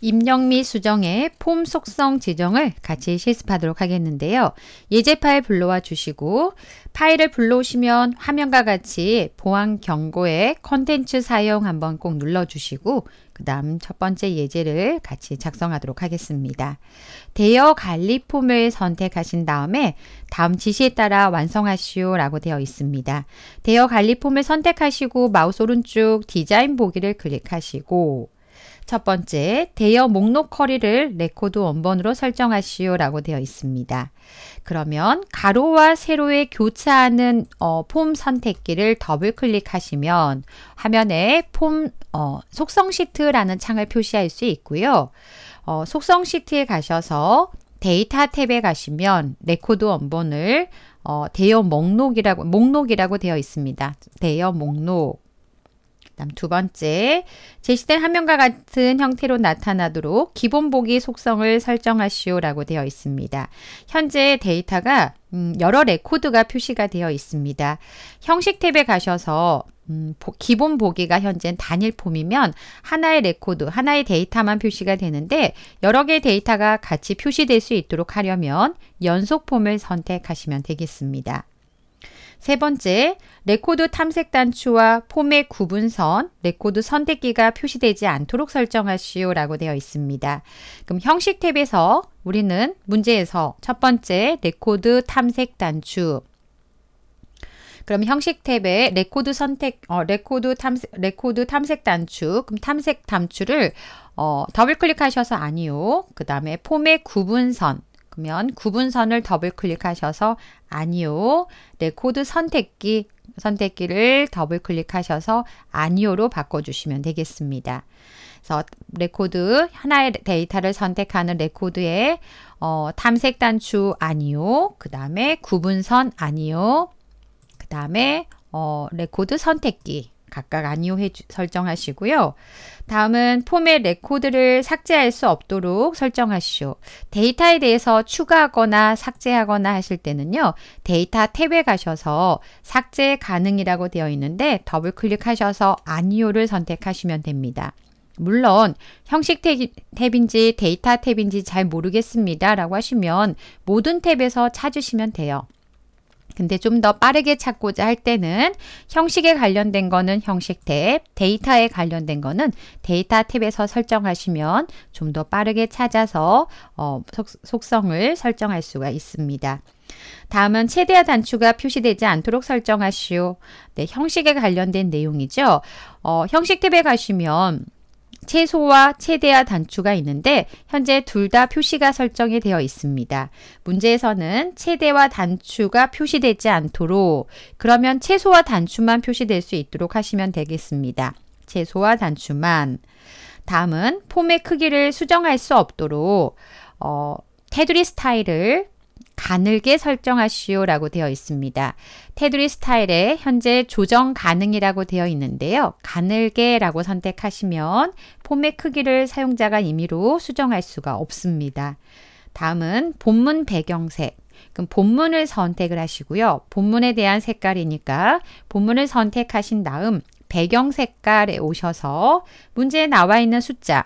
입력미 수정의 폼 속성 지정을 같이 실습하도록 하겠는데요. 예제 파일 불러와 주시고 파일을 불러오시면 화면과 같이 보안 경고의 컨텐츠 사용 한번 꼭 눌러주시고 그 다음 첫 번째 예제를 같이 작성하도록 하겠습니다. 대여 관리 폼을 선택하신 다음에 다음 지시에 따라 완성하시오 라고 되어 있습니다. 대여 관리 폼을 선택하시고 마우스 오른쪽 디자인 보기를 클릭하시고 첫 번째, 대여 목록 커리를 레코드 원본으로 설정하시오 라고 되어 있습니다. 그러면 가로와 세로에 교차하는 어, 폼 선택기를 더블 클릭하시면 화면에 폼 어, 속성 시트라는 창을 표시할 수 있고요. 어, 속성 시트에 가셔서 데이터 탭에 가시면 레코드 원본을 어, 대여 목록이라고 목록이라고 되어 있습니다. 대여 목록 다음 두 번째, 제시된 화면과 같은 형태로 나타나도록 기본 보기 속성을 설정하시오라고 되어 있습니다. 현재 데이터가 음, 여러 레코드가 표시가 되어 있습니다. 형식 탭에 가셔서 음, 보, 기본 보기가 현재 단일 폼이면 하나의 레코드, 하나의 데이터만 표시가 되는데 여러 개의 데이터가 같이 표시될 수 있도록 하려면 연속 폼을 선택하시면 되겠습니다. 세 번째, 레코드 탐색 단추와 폼의 구분선, 레코드 선택기가 표시되지 않도록 설정하시오 라고 되어 있습니다. 그럼 형식 탭에서 우리는 문제에서 첫 번째 레코드 탐색 단추, 그럼 형식 탭에 레코드 선택, 어, 레코드 탐색, 레코드 탐색 단추, 그럼 탐색 단추를 어, 더블 클릭하셔서 아니요. 그 다음에 폼의 구분선, 그러면 구분선을 더블 클릭하셔서 아니요. 레코드 네, 선택기 선택기를 더블 클릭하셔서 아니요로 바꿔주시면 되겠습니다. 그래서 레코드 하나의 데이터를 선택하는 레코드에 어, 탐색 단추 아니요. 그 다음에 구분선 아니요. 그 다음에 어, 레코드 선택기 각각 아니오해 설정하시고요. 다음은 폼의 레코드를 삭제할 수 없도록 설정하시오. 데이터에 대해서 추가하거나 삭제하거나 하실 때는요. 데이터 탭에 가셔서 삭제 가능이라고 되어 있는데 더블 클릭하셔서 아니오를 선택하시면 됩니다. 물론 형식 탭인지 데이터 탭인지 잘 모르겠습니다 라고 하시면 모든 탭에서 찾으시면 돼요. 근데 좀 더 빠르게 찾고자 할 때는 형식에 관련된 거는 형식 탭, 데이터에 관련된 거는 데이터 탭에서 설정하시면 좀 더 빠르게 찾아서 어, 속성을 설정할 수가 있습니다. 다음은 최대와 단추가 표시되지 않도록 설정하시오. 네, 형식에 관련된 내용이죠. 어, 형식 탭에 가시면 최소와 최대화 단추가 있는데 현재 둘 다 표시가 설정이 되어 있습니다. 문제에서는 최대화 단추가 표시되지 않도록 그러면 최소와 단추만 표시될 수 있도록 하시면 되겠습니다. 최소와 단추만 다음은 폼의 크기를 수정할 수 없도록 어, 테두리 스타일을 가늘게 설정하시오라고 되어 있습니다. 테두리 스타일에 현재 조정 가능이라고 되어 있는데요. 가늘게라고 선택하시면 폼의 크기를 사용자가 임의로 수정할 수가 없습니다. 다음은 본문 배경색. 그럼 본문을 선택을 하시고요. 본문에 대한 색깔이니까 본문을 선택하신 다음 배경 색깔에 오셔서 문제에 나와 있는 숫자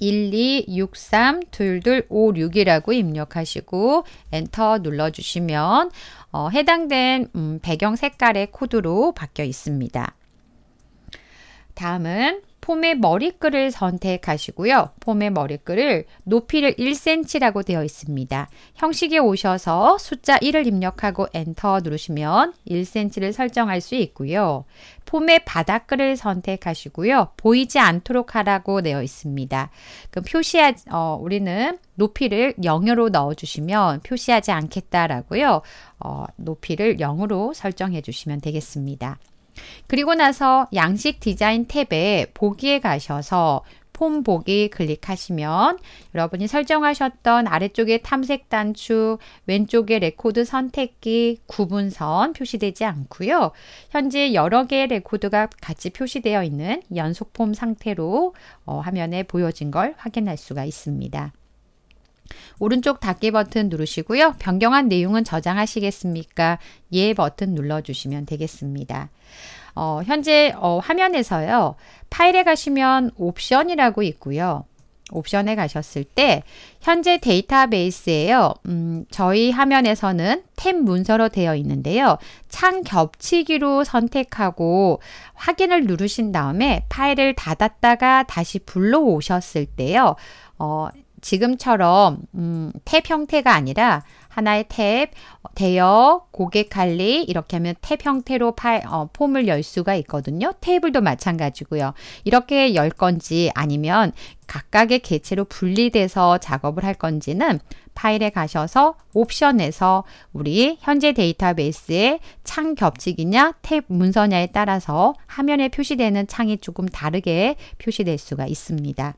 12632256이라고 입력하시고 엔터 눌러주시면 어, 해당된 음, 배경 색깔의 코드로 바뀌어 있습니다. 다음은 폼의 머리끈을 선택하시고요. 폼의 머리끈을 높이를 1cm라고 되어 있습니다. 형식에 오셔서 숫자 1을 입력하고 엔터 누르시면 1cm를 설정할 수 있고요. 폼의 바닥글을 선택하시고요. 보이지 않도록 하라고 되어 있습니다. 그럼 표시하, 어, 우리는 높이를 0으로 넣어주시면 표시하지 않겠다라고요. 어, 높이를 0으로 설정해 주시면 되겠습니다. 그리고 나서 양식 디자인 탭에 보기에 가셔서 폼 보기 클릭하시면 여러분이 설정하셨던 아래쪽에 탐색 단추, 왼쪽에 레코드 선택기, 구분선 표시되지 않고요. 현재 여러 개의 레코드가 같이 표시되어 있는 연속 폼 상태로 어, 화면에 보여진 걸 확인할 수가 있습니다. 오른쪽 닫기 버튼 누르시고요. 변경한 내용은 저장하시겠습니까? 예 버튼 눌러주시면 되겠습니다. 어, 현재 어, 화면에서요. 파일에 가시면 옵션이라고 있고요. 옵션에 가셨을 때 현재 데이터베이스에요. 음, 저희 화면에서는 탭 문서로 되어 있는데요. 창 겹치기로 선택하고 확인을 누르신 다음에 파일을 닫았다가 다시 불러오셨을 때요. 어, 지금처럼 음, 탭 형태가 아니라 하나의 탭, 대여, 고객 관리 이렇게 하면 탭 형태로 파일, 어, 폼을 열 수가 있거든요. 테이블도 마찬가지고요. 이렇게 열 건지 아니면 각각의 개체로 분리돼서 작업을 할 건지는 파일에 가셔서 옵션에서 우리 현재 데이터베이스의 창 겹치기냐 탭 문서냐에 따라서 화면에 표시되는 창이 조금 다르게 표시될 수가 있습니다.